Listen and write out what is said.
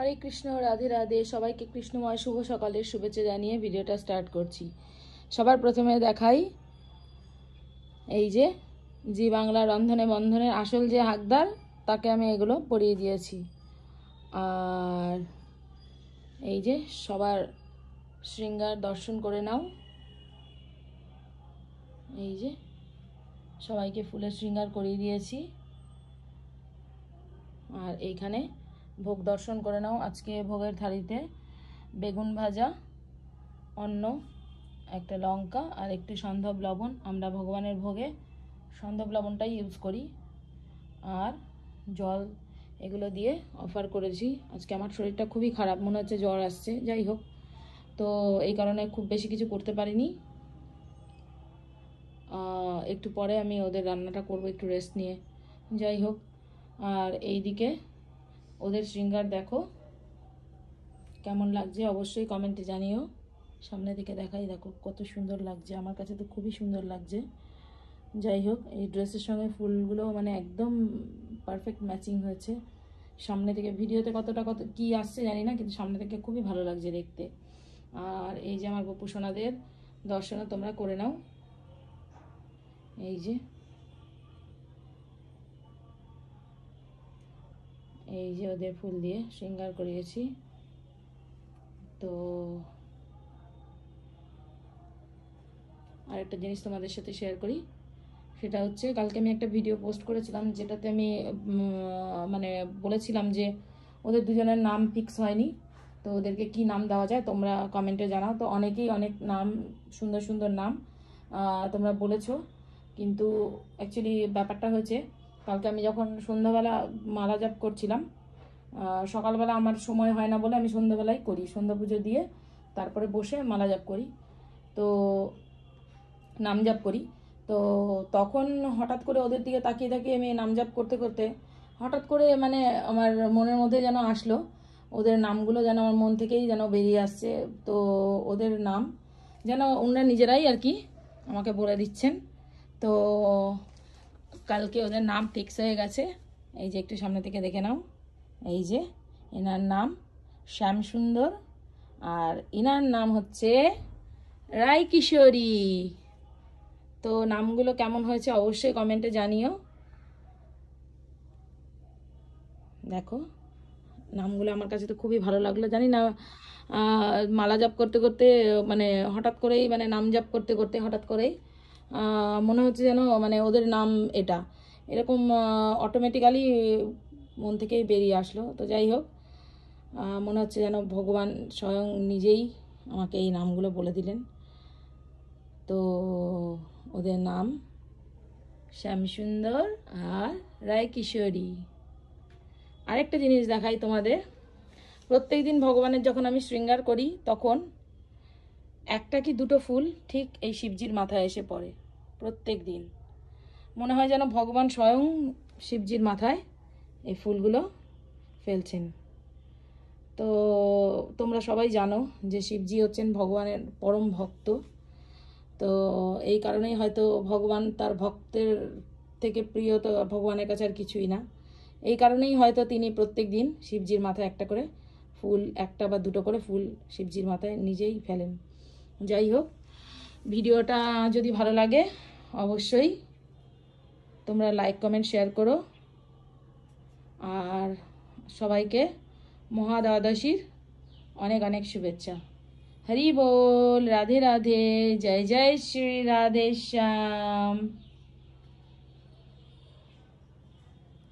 হরে কৃষ্ণ রাধে রাধে সবাইকে কৃষ্ণময় শুভ সকালের শুভেচ্ছা জানিয়ে ভিডিওটা স্টার্ট করছি সবার প্রথমে দেখাই এই যে জি বাংলা রন্ধনে বন্ধনের আসল যে হাকদার তাকে আমি এগুলো পরিয়ে দিয়েছি আর এই যে সবার শৃঙ্গার দর্শন করে নাও এই যে সবাইকে ফুলের শৃঙ্গার করিয়ে দিয়েছি আর এইখানে ভোগ দর্শন করে নাও আজকে ভোগের থালিতে বেগুন ভাজা অন্ন একটা লঙ্কা আর একটি সন্ধব লবণ আমরা ভগবানের ভোগে সন্ধব লবণটাই ইউজ করি আর জল এগুলো দিয়ে অফার করেছি আজকে আমার শরীরটা খুবই খারাপ মনে হচ্ছে জ্বর আসছে যাই হোক তো এই কারণে খুব বেশি কিছু করতে পারিনি একটু পরে আমি ওদের রান্নাটা করব একটু রেস্ট নিয়ে যাই হোক আর এইদিকে ওদের শৃঙ্গার দেখো কেমন লাগছে অবশ্যই কমেন্টে জানিও সামনে থেকে দেখাই দেখো কত সুন্দর লাগছে আমার কাছে তো খুবই সুন্দর লাগছে যাই হোক এই ড্রেসের সঙ্গে ফুলগুলো মানে একদম পারফেক্ট ম্যাচিং হয়েছে সামনে থেকে ভিডিওতে কতটা কত কি আসছে জানি না কিন্তু সামনে থেকে খুবই ভালো লাগছে দেখতে আর এই যে আমার গোপু সোনাদের দর্শনও তোমরা করে নাও এই যে এই যে ওদের ফুল দিয়ে শৃঙ্গার করিয়েছি তো আরেকটা জিনিস তোমাদের সাথে শেয়ার করি সেটা হচ্ছে কালকে আমি একটা ভিডিও পোস্ট করেছিলাম যেটাতে আমি মানে বলেছিলাম যে ওদের দুজনের নাম ফিক্স হয়নি তো ওদেরকে কি নাম দেওয়া যায় তোমরা কমেন্টে জানাও তো অনেকেই অনেক নাম সুন্দর সুন্দর নাম তোমরা বলেছো কিন্তু অ্যাকচুয়ালি ব্যাপারটা হয়েছে কালকে আমি যখন সন্ধ্যাবেলা মালা জাপ করছিলাম সকালবেলা আমার সময় হয় না বলে আমি সন্ধ্যাবেলাই করি সন্ধ্যা পুজো দিয়ে তারপরে বসে মালা জাপ করি তো নাম জাপ করি তো তখন হঠাৎ করে ওদের দিকে তাকিয়ে তাকিয়ে আমি নাম জাপ করতে করতে হঠাৎ করে মানে আমার মনের মধ্যে যেন আসলো ওদের নামগুলো যেন আমার মন থেকেই যেন বেরিয়ে আসছে তো ওদের নাম যেন ওনারা নিজেরাই আর কি আমাকে বলে দিচ্ছেন তো কালকে ওদের নাম ফিক্স হয়ে গেছে এই যে একটু সামনে থেকে দেখে নাও এই যে এনার নাম শ্যাম সুন্দর আর এনার নাম হচ্ছে রায় কিশোরী তো নামগুলো কেমন হয়েছে অবশ্যই কমেন্টে জানিও দেখো নামগুলো আমার কাছে তো খুবই ভালো লাগলো জানি না মালা জাপ করতে করতে মানে হঠাৎ করেই মানে নাম জাপ করতে করতে হঠাৎ করেই মনে হচ্ছে যেন মানে ওদের নাম এটা এরকম অটোমেটিক্যালি মন থেকেই বেরিয়ে আসলো তো যাই হোক মনে হচ্ছে যেন ভগবান স্বয়ং নিজেই আমাকে এই নামগুলো বলে দিলেন তো ওদের নাম শ্যামসুন্দর আর রায় কিশোরী আরেকটা জিনিস দেখাই তোমাদের প্রত্যেক দিন ভগবানের যখন আমি শৃঙ্গার করি তখন একটা কি দুটো ফুল ঠিক এই শিবজির মাথায় এসে পড়ে প্রত্যেক দিন মনে হয় যেন ভগবান স্বয়ং শিবজির মাথায় এই ফুলগুলো ফেলছেন তো তোমরা সবাই জানো যে শিবজি হচ্ছেন ভগবানের পরম ভক্ত তো এই কারণেই হয়তো ভগবান তার ভক্তের থেকে প্রিয় তো ভগবানের কাছে আর কিছুই না এই কারণেই হয়তো তিনি প্রত্যেক দিন শিবজির মাথায় একটা করে ফুল একটা বা দুটো করে ফুল শিবজির মাথায় নিজেই ফেলেন যাই হোক ভিডিওটা যদি ভালো লাগে অবশ্যই তোমরা লাইক কমেন্ট শেয়ার করো আর সবাইকে মহাদ্বাদশীর অনেক অনেক শুভেচ্ছা হরি বল রাধে রাধে জয় জয় শ্রী রাধে শ্যাম